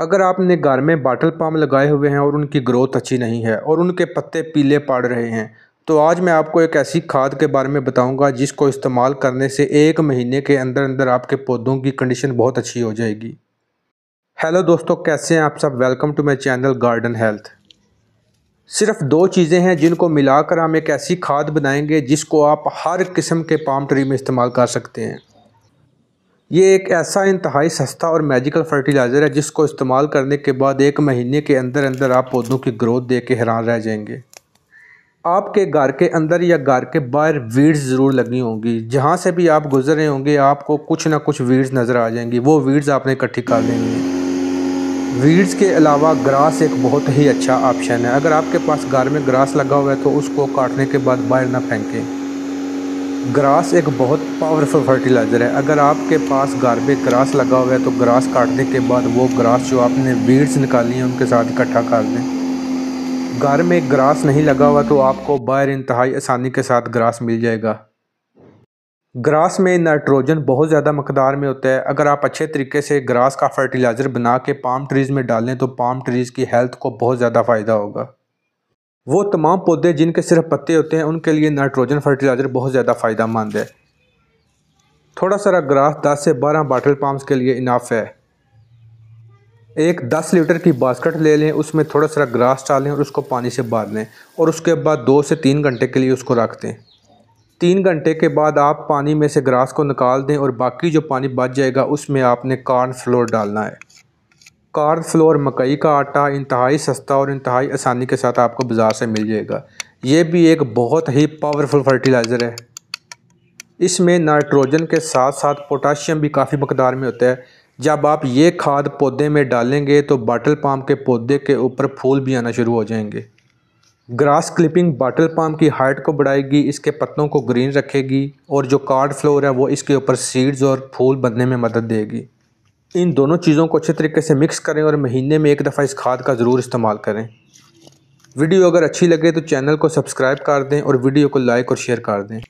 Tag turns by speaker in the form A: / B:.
A: अगर आपने घर में बाटल पाम लगाए हुए हैं और उनकी ग्रोथ अच्छी नहीं है और उनके पत्ते पीले पड़ रहे हैं तो आज मैं आपको एक ऐसी खाद के बारे में बताऊंगा जिसको इस्तेमाल करने से एक महीने के अंदर अंदर आपके पौधों की कंडीशन बहुत अच्छी हो जाएगी हेलो दोस्तों कैसे हैं आप सब welcome to my channel garden health सिर्फ दो चीज़ें हैं जिनको मिलाकर हम एक ऐसी खाद बनाएंगे जिसको आप हर किस्म के पाम ट्री में इस्तेमाल कर सकते हैं ये एक ऐसा इंतहाई सस्ता और मैजिकल फर्टिलाइज़र है जिसको इस्तेमाल करने के बाद एक महीने के अंदर अंदर आप पौधों की ग्रोथ दे के हैरान रह जाएंगे आपके घर के अंदर या घर के बाहर वीड्स ज़रूर लगी होंगी जहाँ से भी आप गुजर रहे होंगे आपको कुछ ना कुछ वीड्स नज़र आ जाएंगी वो वीड्स आपने इकट्ठी कर लेंगे वीड्स के अलावा ग्रास एक बहुत ही अच्छा ऑप्शन है अगर आपके पास घर में ग्रास लगा हुआ है तो उसको काटने के बाद बाहर ना फेंकें ग्रास एक बहुत पावरफुल फर्टिलाइज़र है अगर आपके पास घर में ग्रास लगा हुआ है तो ग्रास काटने के बाद वो ग्रास जो आपने वीड्स निकाली हैं उनके साथ इकट्ठा कर लें घर में ग्रास नहीं लगा हुआ तो आपको बाहर इंतहाई आसानी के साथ ग्रास मिल जाएगा ग्रास में नाइट्रोजन बहुत ज़्यादा मकदार में होता है अगर आप अच्छे तरीके से ग्रास का फर्टिलाइज़र बना के पाम ट्रीज़ में डालें तो पाम ट्रीज़ की हेल्थ को बहुत ज़्यादा फ़ायदा होगा वो तमाम पौधे जिनके सिर्फ पत्ते होते हैं उनके लिए नाइट्रोजन फर्टिलाइज़र बहुत ज़्यादा फ़ायदा मंद है थोड़ा सारा ग्रास 10 से 12 बाटल पाम्स के लिए इनाफ है एक 10 लीटर की बास्केट ले लें उसमें थोड़ा सारा ग्रास डालें और उसको पानी से बांध लें और उसके बाद दो से तीन घंटे के लिए उसको रख दें तीन घंटे के बाद आप पानी में से ग्रास को निकाल दें और बाकी जो पानी बच जाएगा उसमें आपने कॉर्न फ्लोर डालना है कार्ड फ्लोर मकई का आटा इंतहाई सस्ता और इंतहाई आसानी के साथ आपको बाज़ार से मिल जाएगा ये भी एक बहुत ही पावरफुल फर्टिलाइज़र है इसमें नाइट्रोजन के साथ साथ पोटाशियम भी काफ़ी मकदार में होता है जब आप ये खाद पौधे में डालेंगे तो बाटल पाम के पौधे के ऊपर फूल भी आना शुरू हो जाएंगे ग्रास क्लिपिंग बाटल पाम की हाइट को बढ़ाएगी इसके पत्तों को ग्रीन रखेगी और जो कार्ड फ्लोर है वो इसके ऊपर सीड्स और फूल बनने में मदद देगी इन दोनों चीज़ों को अच्छे तरीके से मिक्स करें और महीने में एक दफ़ा इस खाद का ज़रूर इस्तेमाल करें वीडियो अगर अच्छी लगे तो चैनल को सब्सक्राइब कर दें और वीडियो को लाइक और शेयर कर दें